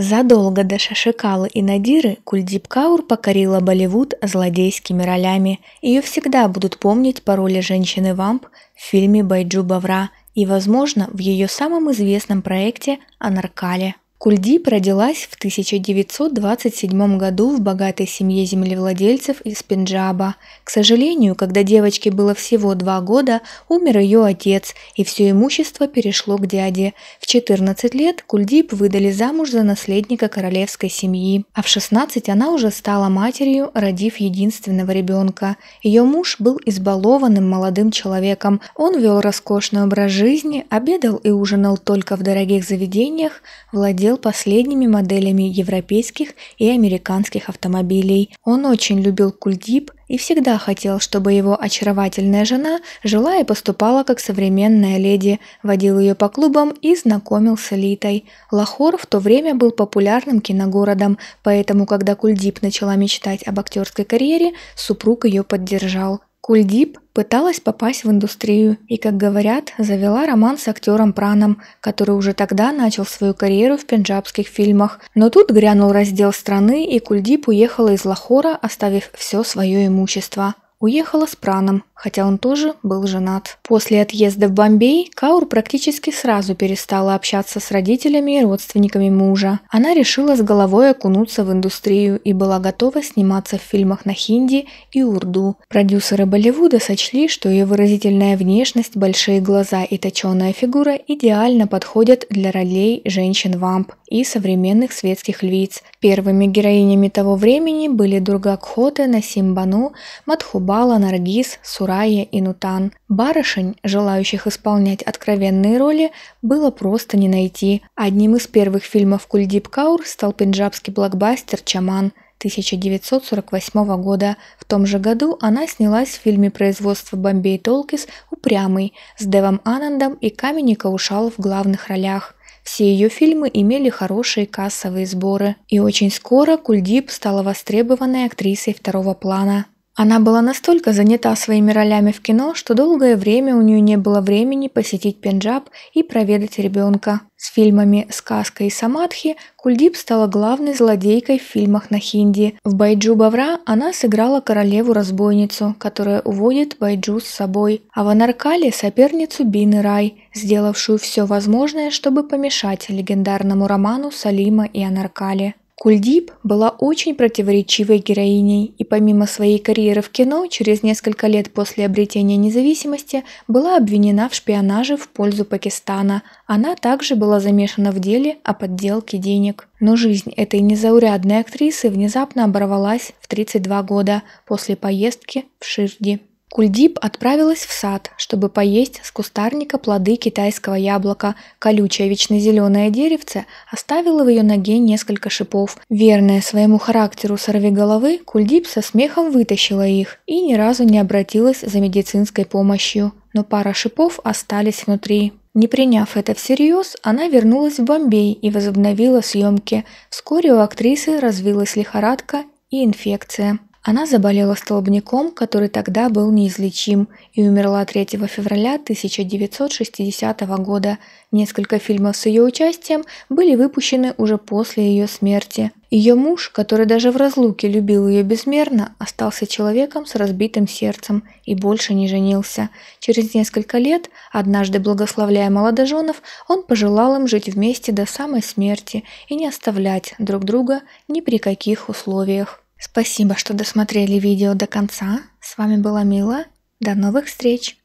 Задолго до Шашикалы и Надиры Кульдип Каур покорила Болливуд злодейскими ролями. Ее всегда будут помнить по роли женщины-вамп в фильме «Байджу Бавра» и, возможно, в ее самом известном проекте «Анаркале». Кульдип родилась в 1927 году в богатой семье землевладельцев из Пенджаба. К сожалению, когда девочке было всего два года, умер ее отец, и все имущество перешло к дяде. В 14 лет Кульдип выдали замуж за наследника королевской семьи, а в 16 она уже стала матерью, родив единственного ребенка. Ее муж был избалованным молодым человеком. Он вел роскошный образ жизни, обедал и ужинал только в дорогих заведениях, владел руководил последними моделями европейских и американских автомобилей. Он очень любил кульдип и всегда хотел, чтобы его очаровательная жена жила и поступала как современная леди, водил ее по клубам и знакомил с элитой. Лахор в то время был популярным киногородом, поэтому, когда Кульдип начала мечтать об актерской карьере, супруг ее поддержал. Кульдип пыталась попасть в индустрию и, как говорят, завела роман с актером Праном, который уже тогда начал свою карьеру в пенджабских фильмах. Но тут грянул раздел страны, и Кульдип уехала из Лахора, оставив все свое имущество. Уехала с Праном, хотя он тоже был женат. После отъезда в Бомбей Каур практически сразу перестала общаться с родителями и родственниками мужа. Она решила с головой окунуться в индустрию и была готова сниматься в фильмах на хинди и урду. Продюсеры Болливуда сочли, что ее выразительная внешность, большие глаза и точеная фигура идеально подходят для ролей женщин-вамп и современных светских львиц. Первыми героинями того времени были Дургакхоте, Насимбану, Матхубала Наргиз, Сур Сурая и Нутан. Барышень, желающих исполнять откровенные роли, было просто не найти. Одним из первых фильмов Кульдип Каур стал пенджабский блокбастер «Чаман», 1948 года. В том же году она снялась в фильме производства «Бомбей Толкис» «Упрямый» с Девом Анандом и Камени Каушал в главных ролях. Все ее фильмы имели хорошие кассовые сборы. И очень скоро Кульдип стала востребованной актрисой второго плана. Она была настолько занята своими ролями в кино, что долгое время у нее не было времени посетить Пенджаб и проведать ребенка. С фильмами «Сказка» и «Самадхи» Кульдип стала главной злодейкой в фильмах на хинди. В «Байджу Бавра» она сыграла королеву-разбойницу, которая уводит Байджу с собой, а в «Анаркале» – соперницу Бины Рай, сделавшую все возможное, чтобы помешать легендарному роману Салима и Анаркали. Кульдип была очень противоречивой героиней и помимо своей карьеры в кино, через несколько лет после обретения независимости была обвинена в шпионаже в пользу Пакистана. Она также была замешана в деле о подделке денег. Но жизнь этой незаурядной актрисы внезапно оборвалась в 32 года после поездки в Ширди. Кульдип отправилась в сад, чтобы поесть с кустарника плоды китайского яблока. Колючее вечно зеленое деревце оставило в ее ноге несколько шипов. Верная своему характеру головы, Кульдип со смехом вытащила их и ни разу не обратилась за медицинской помощью. Но пара шипов остались внутри. Не приняв это всерьез, она вернулась в Бомбей и возобновила съемки. Вскоре у актрисы развилась лихорадка и инфекция. Она заболела столбняком, который тогда был неизлечим, и умерла 3 февраля 1960 года. Несколько фильмов с ее участием были выпущены уже после ее смерти. Ее муж, который даже в разлуке любил ее безмерно, остался человеком с разбитым сердцем и больше не женился. Через несколько лет, однажды благословляя молодоженов, он пожелал им жить вместе до самой смерти и не оставлять друг друга ни при каких условиях. Спасибо, что досмотрели видео до конца. С вами была Мила. До новых встреч!